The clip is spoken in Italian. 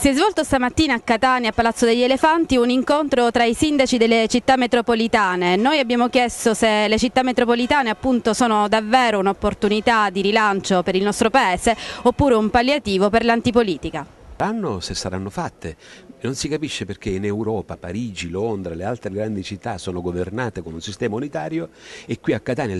Si è svolto stamattina a Catania, a Palazzo degli Elefanti, un incontro tra i sindaci delle città metropolitane. Noi abbiamo chiesto se le città metropolitane appunto, sono davvero un'opportunità di rilancio per il nostro paese oppure un palliativo per l'antipolitica. Saranno se saranno fatte. Non si capisce perché in Europa, Parigi, Londra, le altre grandi città sono governate con un sistema unitario e qui a Catania